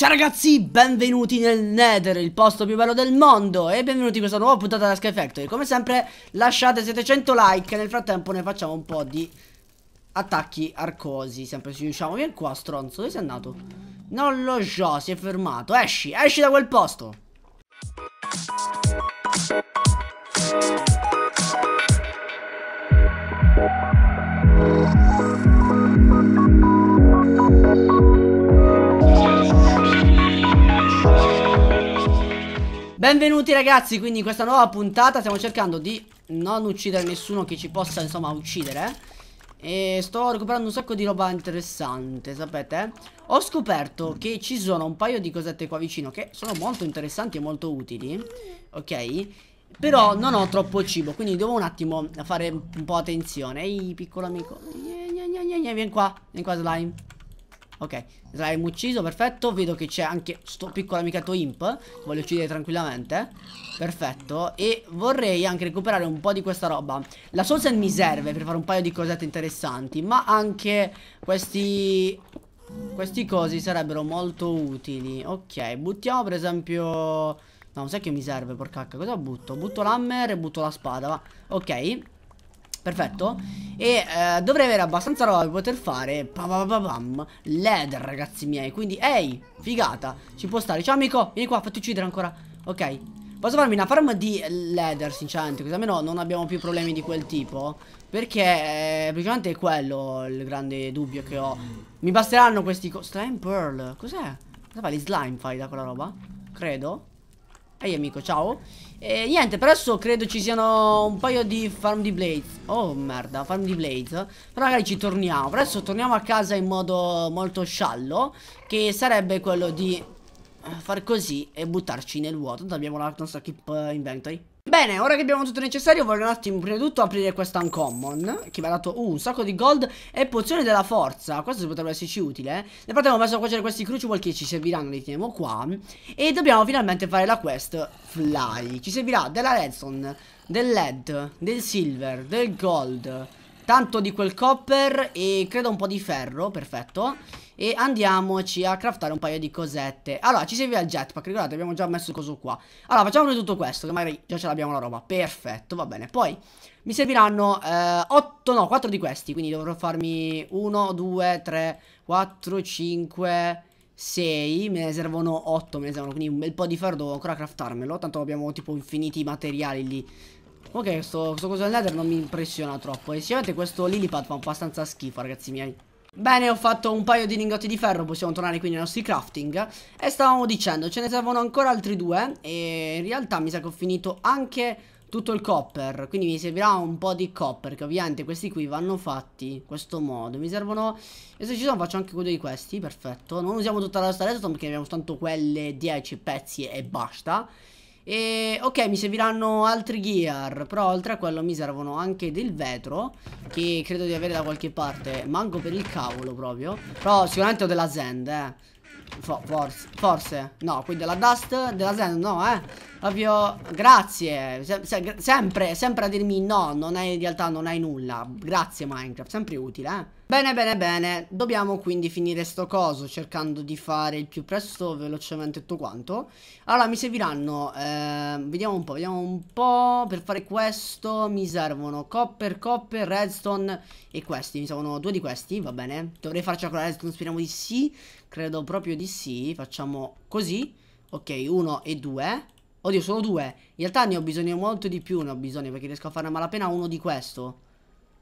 Ciao ragazzi, benvenuti nel Nether, il posto più bello del mondo E benvenuti in questa nuova puntata da Sky Factory Come sempre lasciate 700 like Nel frattempo ne facciamo un po' di attacchi arcosi Sempre se riusciamo Vieni qua stronzo, dove sei andato? Non lo so, si è fermato Esci, esci da quel posto Thank Benvenuti ragazzi, quindi in questa nuova puntata stiamo cercando di non uccidere nessuno che ci possa insomma uccidere E sto recuperando un sacco di roba interessante, sapete? Ho scoperto che ci sono un paio di cosette qua vicino che sono molto interessanti e molto utili Ok? Però non ho troppo cibo, quindi devo un attimo fare un po' attenzione Ehi piccolo amico, vieni qua, vieni qua slime Ok, slime ucciso, perfetto. Vedo che c'è anche sto piccolo amicato imp. Voglio uccidere tranquillamente. Perfetto. E vorrei anche recuperare un po' di questa roba. La soulsand mi serve per fare un paio di cosette interessanti. Ma anche questi... Questi cosi sarebbero molto utili. Ok, buttiamo per esempio... No, sai che mi serve, porca cacca. Cosa butto? Butto l'hammer e butto la spada, va. Ok. Perfetto E eh, dovrei avere abbastanza roba per poter fare Pam LED ragazzi miei Quindi ehi figata Ci può stare Ciao amico vieni qua fatti uccidere ancora Ok Posso farmi una farm di leather sinceramente Così almeno non abbiamo più problemi di quel tipo Perché eh, praticamente è quello il grande dubbio che ho Mi basteranno questi Slime Pearl Cos'è? Cosa fa gli slime fai da quella roba? Credo Ehi amico, ciao E eh, niente, per adesso credo ci siano un paio di farm di blades Oh merda, farm di blades Però magari ci torniamo Per adesso torniamo a casa in modo molto sciallo Che sarebbe quello di far così e buttarci nel vuoto Abbiamo la nostra keep eh, inventory Bene, ora che abbiamo tutto necessario vorrei un attimo prima di tutto aprire questa uncommon Che mi ha dato uh, un sacco di gold e pozioni della forza Questo potrebbe esserci utile eh? Nel frattempo ho messo a cuocere questi crucible che ci serviranno, li teniamo qua E dobbiamo finalmente fare la quest fly Ci servirà della redstone, del lead, del silver, del gold Tanto di quel copper e credo un po' di ferro, perfetto e andiamoci a craftare un paio di cosette Allora ci serviva il jetpack, ricordate abbiamo già messo il coso qua Allora facciamo di tutto questo che magari già ce l'abbiamo la roba, perfetto va bene Poi mi serviranno eh, 8, no 4 di questi quindi dovrò farmi 1, 2, 3, 4, 5... 6, me ne servono 8, me ne servono, quindi un bel po' di ferro devo ancora craftarmelo, tanto abbiamo tipo infiniti materiali lì. Ok, questo, sto coso del nether non mi impressiona troppo, e sicuramente questo lilipad fa abbastanza schifo ragazzi miei. Bene, ho fatto un paio di lingotti di ferro, possiamo tornare quindi ai nostri crafting E stavamo dicendo, ce ne servono ancora altri due E in realtà mi sa che ho finito anche tutto il copper Quindi mi servirà un po' di copper Che ovviamente questi qui vanno fatti in questo modo Mi servono... E se ci sono faccio anche quello di questi, perfetto Non usiamo tutta la nostra redstone perché abbiamo soltanto quelle 10 pezzi e basta e ok mi serviranno altri gear Però oltre a quello mi servono anche del vetro Che credo di avere da qualche parte Manco per il cavolo proprio Però sicuramente ho della Zend eh For, forse, forse, no, quindi la Dust della Zen, no, eh Proprio, grazie, se, se, sempre, sempre a dirmi no, non hai, in realtà non hai nulla Grazie Minecraft, sempre utile, eh Bene, bene, bene, dobbiamo quindi finire sto coso cercando di fare il più presto, velocemente tutto quanto Allora, mi serviranno, eh, vediamo un po', vediamo un po' Per fare questo mi servono copper, copper, redstone e questi Mi servono due di questi, va bene Dovrei farci ancora redstone, speriamo di sì Credo proprio di sì Facciamo così Ok, uno e due Oddio, sono due In realtà ne ho bisogno molto di più Ne ho bisogno perché riesco a fare a malapena uno di questo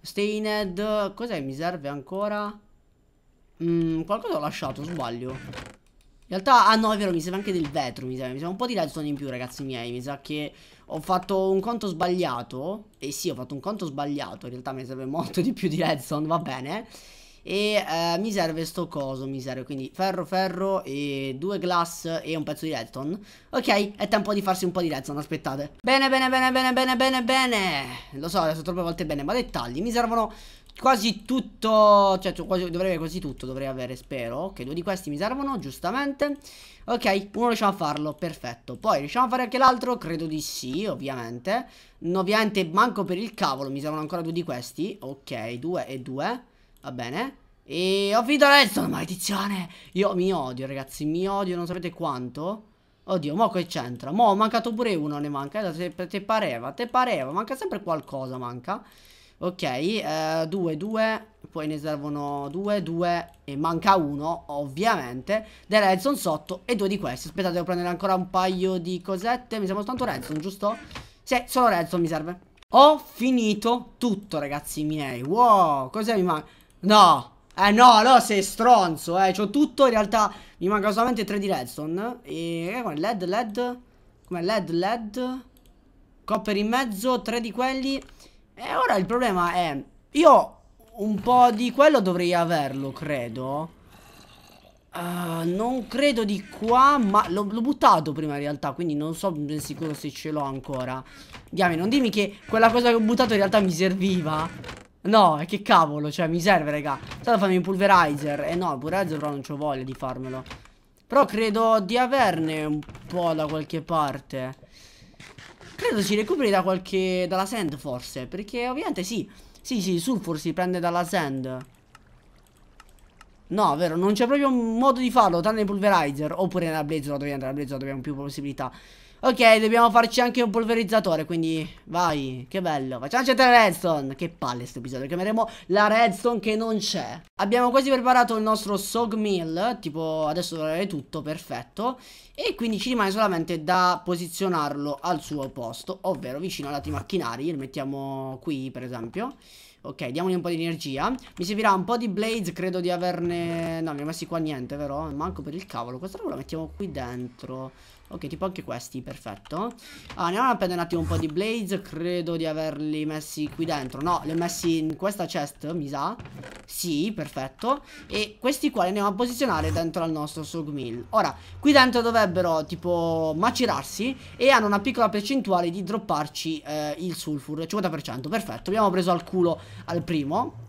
Stained Cos'è mi serve ancora? Mm, qualcosa ho lasciato, sbaglio In realtà, ah no è vero, mi serve anche del vetro Mi serve, mi serve un po' di redstone in più ragazzi miei Mi sa che ho fatto un conto sbagliato E eh sì, ho fatto un conto sbagliato In realtà mi serve molto di più di redstone, va bene e eh, mi serve sto coso, mi serve quindi ferro, ferro e due glass e un pezzo di redstone Ok, è tempo di farsi un po' di redstone, aspettate Bene, bene, bene, bene, bene, bene, bene Lo so, adesso troppe volte bene, ma dettagli Mi servono quasi tutto Cioè quasi, dovrei avere quasi tutto Dovrei avere spero Ok due di questi mi servono giustamente Ok uno riusciamo a farlo Perfetto Poi riusciamo a fare anche l'altro Credo di sì ovviamente no, Ovviamente manco per il cavolo Mi servono ancora due di questi Ok due e due Va bene E ho finito redstone Maledizione Io mi odio ragazzi Mi odio non sapete quanto Oddio mo che c'entra Mo ho mancato pure uno ne manca te, eh, te pareva Te pareva Manca sempre qualcosa manca Ok, 2, eh, due, 2, poi ne servono due, due. e manca uno ovviamente. Dei redstone sotto e due di questi. Aspettate, devo prendere ancora un paio di cosette. Mi serve soltanto redstone, giusto? Sì, solo redstone mi serve. Ho finito tutto ragazzi miei. Wow, cosa mi manca? No. Eh no, allora sei stronzo, eh. C'ho tutto, in realtà mi manca solamente 3 di redstone. E eh, come led, led? Come led, led? Copper in mezzo, 3 di quelli. E ora il problema è... Io un po' di quello dovrei averlo, credo. Uh, non credo di qua, ma l'ho buttato prima in realtà, quindi non so ben sicuro se ce l'ho ancora. Diamine, non dimmi che quella cosa che ho buttato in realtà mi serviva. No, e che cavolo, cioè mi serve raga Stato fammi un pulverizer eh no, il pulverizer però non ho voglia di farmelo Però credo di averne un po' da qualche parte Credo si recuperi da qualche... Dalla sand forse Perché ovviamente sì Sì, sì, sulfur si prende dalla sand No, vero, non c'è proprio un modo di farlo Tranne il pulverizer Oppure nella blaze, dove entra la blaze, dobbiamo più possibilità Ok, dobbiamo farci anche un polverizzatore, quindi vai, che bello. Facciamoci anche la redstone. Che palle questo episodio, chiameremo la redstone che non c'è. Abbiamo quasi preparato il nostro sog tipo adesso dovrei tutto, perfetto. E quindi ci rimane solamente da posizionarlo al suo posto, ovvero vicino ad altri macchinari. Li mettiamo qui, per esempio. Ok, diamogli un po' di energia Mi servirà un po' di blaze, credo di averne... No, mi è messi qua niente, vero? Manco per il cavolo Questa roba la mettiamo qui dentro Ok, tipo anche questi, perfetto. Ah, andiamo a prendere un attimo un po' di blaze. Credo di averli messi qui dentro. No, li ho messi in questa chest, mi sa. Sì, perfetto. E questi qua li andiamo a posizionare dentro al nostro sogmill. Ora, qui dentro dovrebbero, tipo, macerarsi. E hanno una piccola percentuale di dropparci eh, il sulfur. 50%, perfetto. Abbiamo preso al culo al primo.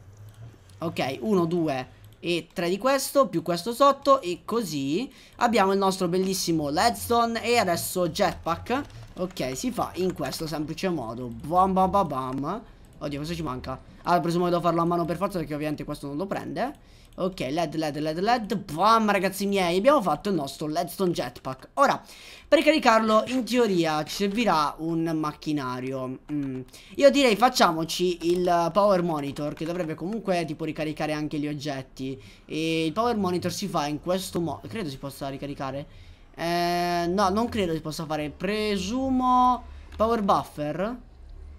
Ok, 1, 2, e 3 di questo più questo sotto e così abbiamo il nostro bellissimo leadstone e adesso jetpack ok si fa in questo semplice modo bam bam bam bam oddio cosa ci manca ah presumo che devo farlo a mano per forza perché ovviamente questo non lo prende Ok, led, led, led, led, bam ragazzi miei, abbiamo fatto il nostro leadstone Jetpack Ora, per caricarlo in teoria ci servirà un macchinario mm. Io direi facciamoci il Power Monitor che dovrebbe comunque tipo ricaricare anche gli oggetti E il Power Monitor si fa in questo modo, credo si possa ricaricare eh, No, non credo si possa fare, presumo Power Buffer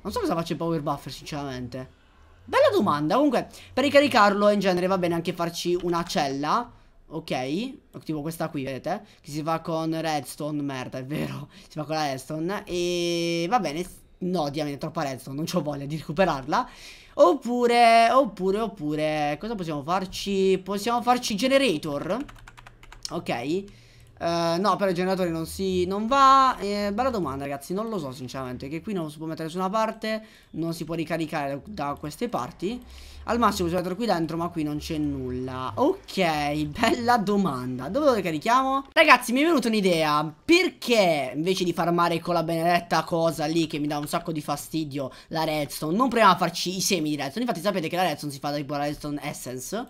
Non so cosa faccio il Power Buffer sinceramente Bella domanda, comunque per ricaricarlo in genere va bene anche farci una cella Ok, tipo questa qui, vedete? Che si fa con redstone, merda, è vero Si fa con la redstone E va bene, no, diamine, troppa redstone Non ho voglia di recuperarla Oppure, oppure, oppure Cosa possiamo farci? Possiamo farci generator Ok eh, no, però il generatore non si... non va... Eh, bella domanda, ragazzi, non lo so sinceramente, che qui non si può mettere su una parte, non si può ricaricare da queste parti. Al massimo si può mettere qui dentro, ma qui non c'è nulla. Ok, bella domanda. Dove lo ricarichiamo? Ragazzi, mi è venuta un'idea. Perché invece di farmare con la benedetta cosa lì che mi dà un sacco di fastidio, la redstone, non proviamo a farci i semi di redstone? Infatti sapete che la redstone si fa da tipo redstone essence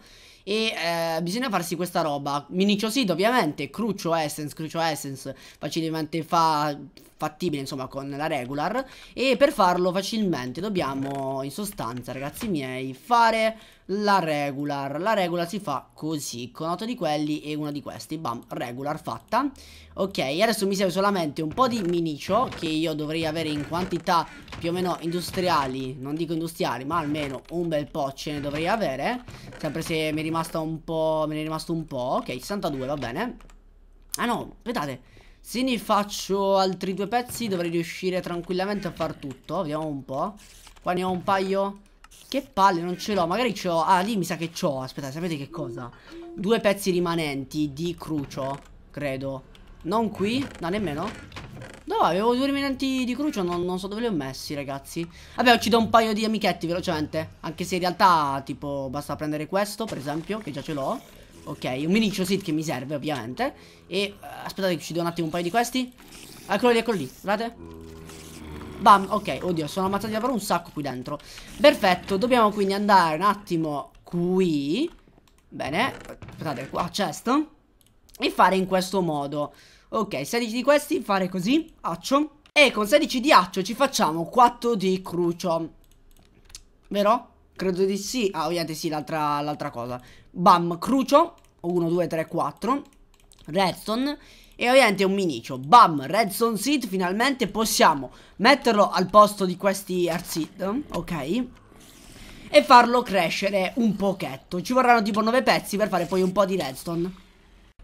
e eh, bisogna farsi questa roba. Miniciosid ovviamente, Crucio Essence, Crucio Essence facilmente fa fattibile insomma con la regular e per farlo facilmente dobbiamo in sostanza ragazzi miei fare la regular. La regular si fa così, con 8 di quelli e una di questi. Bam, regular fatta. Ok, adesso mi serve solamente un po' di minicio che io dovrei avere in quantità più o meno industriali. Non dico industriali, ma almeno un bel po' ce ne dovrei avere. Sempre se mi è rimasto un po', me ne è rimasto un po'. Ok, 62, va bene. Ah no, aspettate. Se ne faccio altri due pezzi dovrei riuscire tranquillamente a far tutto Vediamo un po' Qua ne ho un paio che palle, non ce l'ho. Magari ce l'ho. Ah, lì mi sa che c'ho. Aspetta, sapete che cosa? Due pezzi rimanenti di crucio, credo. Non qui? No, nemmeno? No, avevo due rimanenti di crucio, non, non so dove li ho messi, ragazzi. Vabbè, uccido un paio di amichetti, velocemente. Anche se in realtà, tipo, basta prendere questo, per esempio, che già ce l'ho. Ok, un minicio sit che mi serve, ovviamente. E, eh, aspettate che uccido un attimo un paio di questi. Eccolo lì, eccolo lì, guardate. Bam, ok, oddio, sono ammazzato di lavoro un sacco qui dentro Perfetto, dobbiamo quindi andare un attimo qui Bene, aspettate, qua, chest E fare in questo modo Ok, 16 di questi, fare così, accio E con 16 di accio ci facciamo 4 di crucio Vero? Credo di sì, ah ovviamente sì, l'altra cosa Bam, crucio 1, 2, 3, 4 Redstone e ovviamente un minicio. Bam, Redstone Seed, finalmente possiamo metterlo al posto di questi Earth ok? E farlo crescere un pochetto. Ci vorranno tipo 9 pezzi per fare poi un po' di Redstone.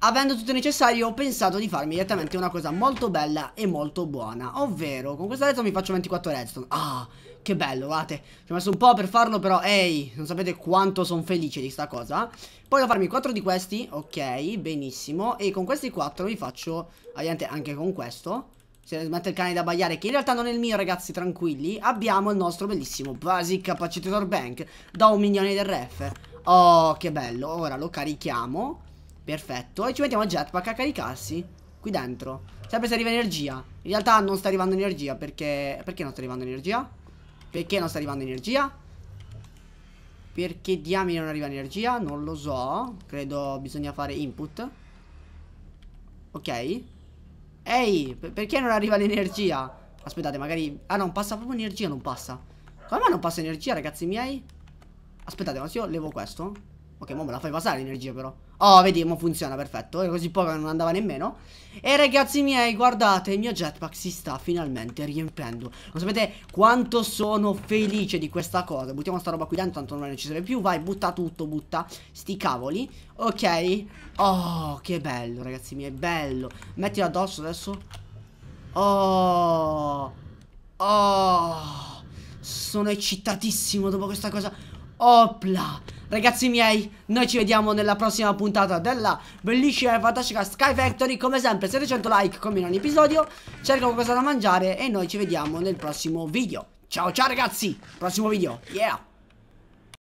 Avendo tutto il necessario ho pensato di farmi direttamente una cosa molto bella e molto buona Ovvero con questa redstone mi faccio 24 redstone Ah che bello, guardate. Ci ho messo un po' per farlo, però, ehi, non sapete quanto sono felice di sta cosa. Poi da farmi quattro di questi, ok, benissimo. E con questi quattro vi faccio, ovviamente, anche con questo. Se smette il cane da bagliare, che in realtà non è il mio, ragazzi, tranquilli. Abbiamo il nostro bellissimo Basic Capacitor Bank da un milione del ref. Oh, che bello. Ora lo carichiamo. Perfetto. E ci mettiamo a jetpack a caricarsi qui dentro. Sempre se arriva energia. In realtà non sta arrivando energia perché... Perché non sta arrivando energia? Perché non sta arrivando energia? Perché diamine non arriva energia? Non lo so Credo bisogna fare input Ok Ehi, perché non arriva l'energia? Aspettate, magari... Ah non, passa proprio energia, non passa Come non passa energia, ragazzi miei? Aspettate, ma se io levo questo Ok, mo me la fai passare l'energia però. Oh, vedi, mo funziona, perfetto. E così poco non andava nemmeno. E ragazzi miei, guardate, il mio jetpack si sta finalmente riempendo. Non sapete quanto sono felice di questa cosa. Buttiamo sta roba qui dentro, tanto non è necessario più. Vai, butta tutto, butta. Sti cavoli. Ok. Oh, che bello, ragazzi miei, bello. Mettilo addosso adesso. Oh. Oh. Sono eccitatissimo dopo questa cosa. Opla Ragazzi miei, noi ci vediamo nella prossima puntata della bellissima e fantastica Sky Factory Come sempre 700 like come in ogni episodio Cerca qualcosa da mangiare e noi ci vediamo nel prossimo video Ciao ciao ragazzi, prossimo video, yeah